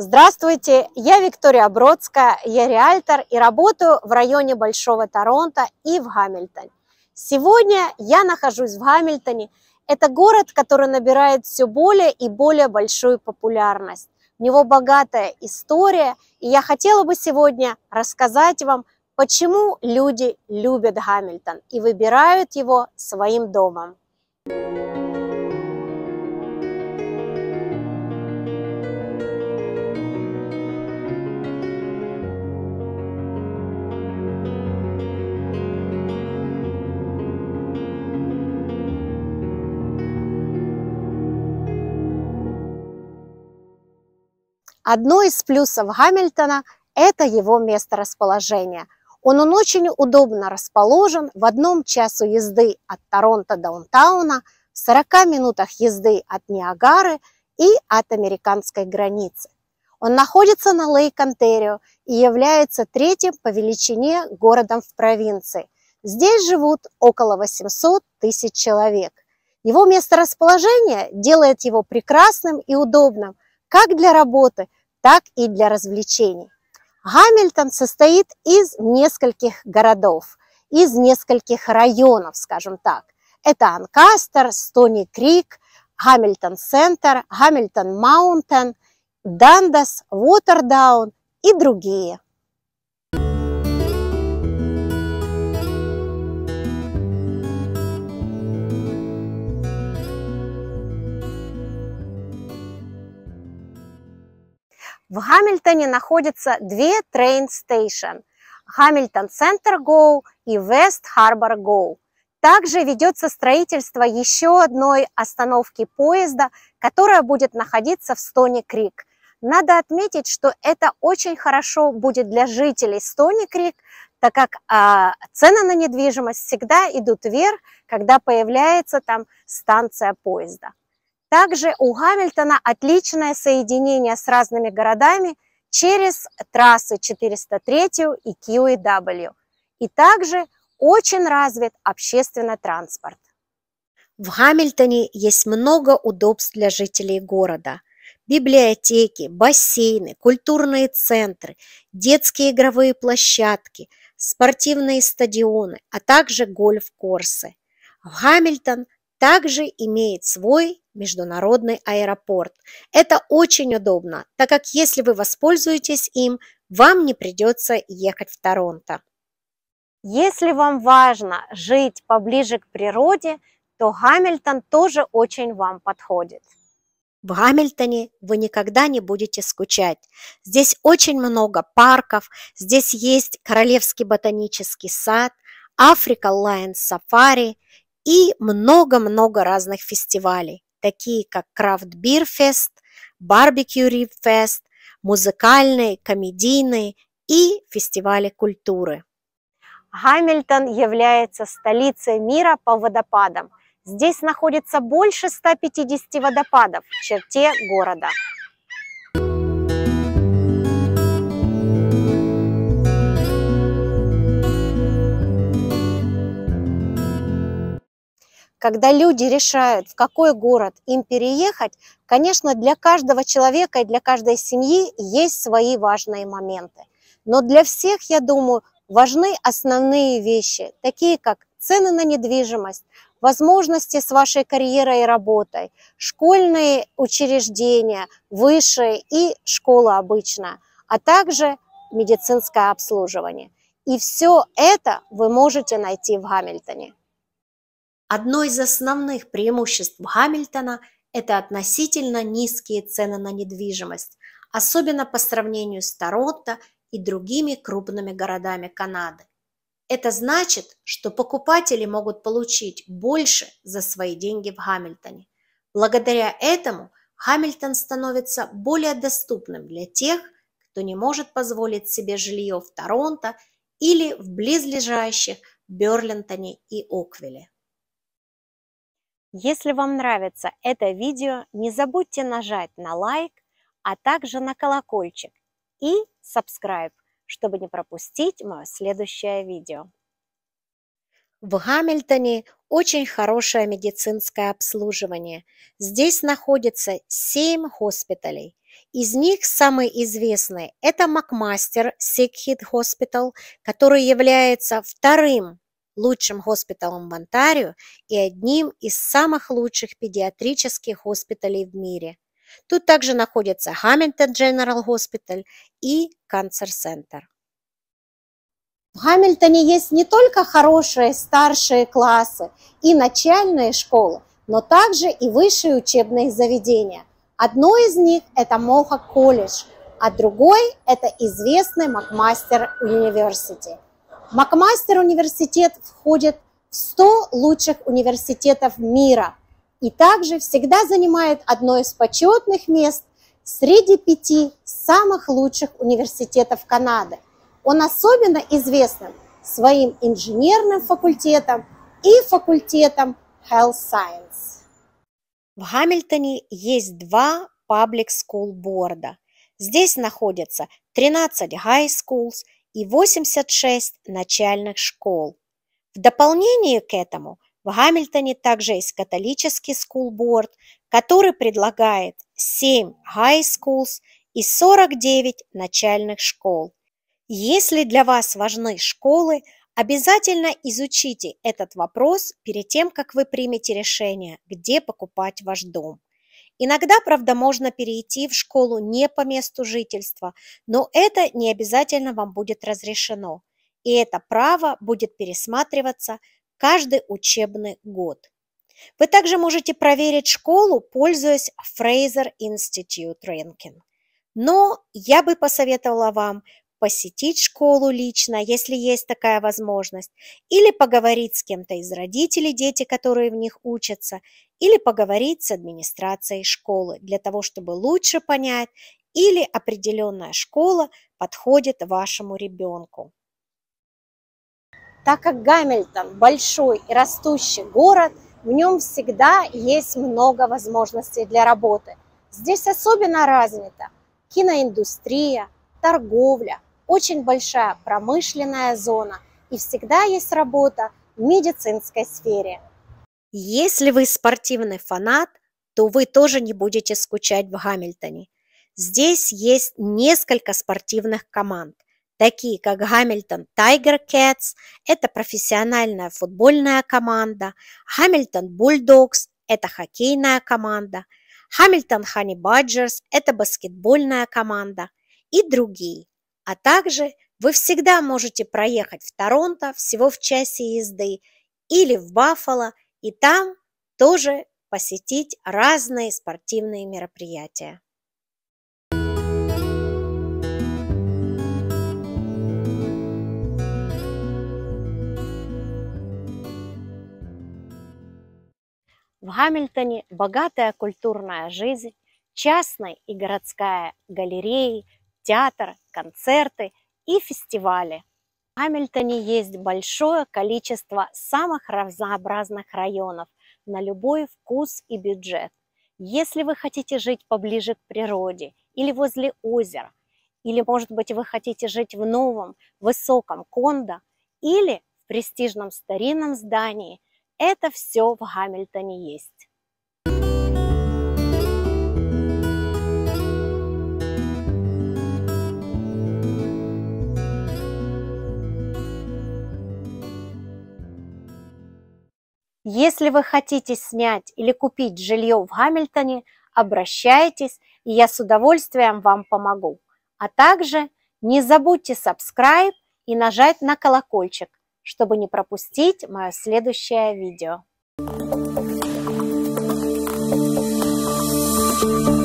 Здравствуйте, я Виктория Бродская, я риэлтор и работаю в районе Большого Торонто и в Гамильтоне. Сегодня я нахожусь в Гамильтоне. Это город, который набирает все более и более большую популярность. У него богатая история, и я хотела бы сегодня рассказать вам, почему люди любят Гамильтон и выбирают его своим домом. Thank you Одно из плюсов Гамильтона – это его месторасположение. Он, он очень удобно расположен в одном часу езды от Торонто даунтауна, в 40 минутах езды от Ниагары и от американской границы. Он находится на Лейк-Онтерио и является третьим по величине городом в провинции. Здесь живут около 800 тысяч человек. Его месторасположение делает его прекрасным и удобным как для работы, так и для развлечений. Гамильтон состоит из нескольких городов, из нескольких районов, скажем так. Это Анкастер, Стони Крик, Гамильтон Центр, Гамильтон Маунтон, Дандас, Уотердаун и другие. В Гамильтоне находятся две train station: Hamilton Center GO и West харбор GO. Также ведется строительство еще одной остановки поезда, которая будет находиться в Стони-Крик. Надо отметить, что это очень хорошо будет для жителей Стони-Крик, так как а, цены на недвижимость всегда идут вверх, когда появляется там станция поезда. Также у Гамильтона отличное соединение с разными городами через трассы 403 и QEW. И также очень развит общественный транспорт. В Гамильтоне есть много удобств для жителей города. Библиотеки, бассейны, культурные центры, детские игровые площадки, спортивные стадионы, а также гольф-корсы. В Гамильтон – также имеет свой международный аэропорт. Это очень удобно, так как если вы воспользуетесь им, вам не придется ехать в Торонто. Если вам важно жить поближе к природе, то Гамильтон тоже очень вам подходит. В Гамильтоне вы никогда не будете скучать. Здесь очень много парков, здесь есть Королевский ботанический сад, Африка Лайн Сафари и много-много разных фестивалей, такие как Крафт Бир Фест, Барбекю Риб Фест, музыкальные, комедийные и фестивали культуры. Гамильтон является столицей мира по водопадам. Здесь находится больше 150 водопадов в черте города. когда люди решают, в какой город им переехать, конечно, для каждого человека и для каждой семьи есть свои важные моменты. Но для всех, я думаю, важны основные вещи, такие как цены на недвижимость, возможности с вашей карьерой и работой, школьные учреждения, высшие и школа обычно, а также медицинское обслуживание. И все это вы можете найти в Гамильтоне. Одно из основных преимуществ Гамильтона – это относительно низкие цены на недвижимость, особенно по сравнению с Торонто и другими крупными городами Канады. Это значит, что покупатели могут получить больше за свои деньги в Гамильтоне. Благодаря этому Гамильтон становится более доступным для тех, кто не может позволить себе жилье в Торонто или в близлежащих Берлинтоне и Оквилле. Если вам нравится это видео, не забудьте нажать на лайк, а также на колокольчик и subscribe, чтобы не пропустить мое следующее видео. В Гамильтоне очень хорошее медицинское обслуживание. Здесь находится 7 госпиталей. Из них самый известный – это Макмастер Сикхит Хоспитал, который является вторым лучшим госпиталом в Онтарио и одним из самых лучших педиатрических госпиталей в мире. Тут также находятся Хамилтон Дженерал Госпиталь и Канцер Центр. В Гамильтоне есть не только хорошие старшие классы и начальные школы, но также и высшие учебные заведения. Одно из них – это Моха колледж, а другой – это известный Макмастер университет. Макмастер университет входит в 100 лучших университетов мира и также всегда занимает одно из почетных мест среди пяти самых лучших университетов Канады. Он особенно известен своим инженерным факультетом и факультетом Health Science. В Гамильтоне есть два паблик-скул борда. Здесь находятся 13 high schools – и 86 начальных школ. В дополнение к этому в Гамильтоне также есть католический скулборд, который предлагает 7 high schools и 49 начальных школ. Если для вас важны школы, обязательно изучите этот вопрос перед тем, как вы примете решение, где покупать ваш дом. Иногда, правда, можно перейти в школу не по месту жительства, но это не обязательно вам будет разрешено. И это право будет пересматриваться каждый учебный год. Вы также можете проверить школу, пользуясь Fraser Institute Ranking. Но я бы посоветовала вам посетить школу лично, если есть такая возможность, или поговорить с кем-то из родителей, дети, которые в них учатся, или поговорить с администрацией школы для того, чтобы лучше понять, или определенная школа подходит вашему ребенку. Так как Гамильтон – большой и растущий город, в нем всегда есть много возможностей для работы. Здесь особенно развита киноиндустрия, торговля, очень большая промышленная зона и всегда есть работа в медицинской сфере – если вы спортивный фанат, то вы тоже не будете скучать в Гамильтоне. Здесь есть несколько спортивных команд, такие как Гамильтон Тайгер Кэтс, это профессиональная футбольная команда, Гамильтон Бульдогс, это хоккейная команда, Хамильтон Хани Баджерс – это баскетбольная команда и другие. А также вы всегда можете проехать в Торонто всего в часе езды или в Баффало – и там тоже посетить разные спортивные мероприятия. В Гамильтоне богатая культурная жизнь, частная и городская галереи, театр, концерты и фестивали – Гамильтоне есть большое количество самых разнообразных районов на любой вкус и бюджет. Если вы хотите жить поближе к природе или возле озера, или, может быть, вы хотите жить в новом, высоком кондо или в престижном старинном здании, это все в Гамильтоне есть. Если вы хотите снять или купить жилье в Гамильтоне, обращайтесь, и я с удовольствием вам помогу. А также не забудьте subscribe и нажать на колокольчик, чтобы не пропустить мое следующее видео. Thank you.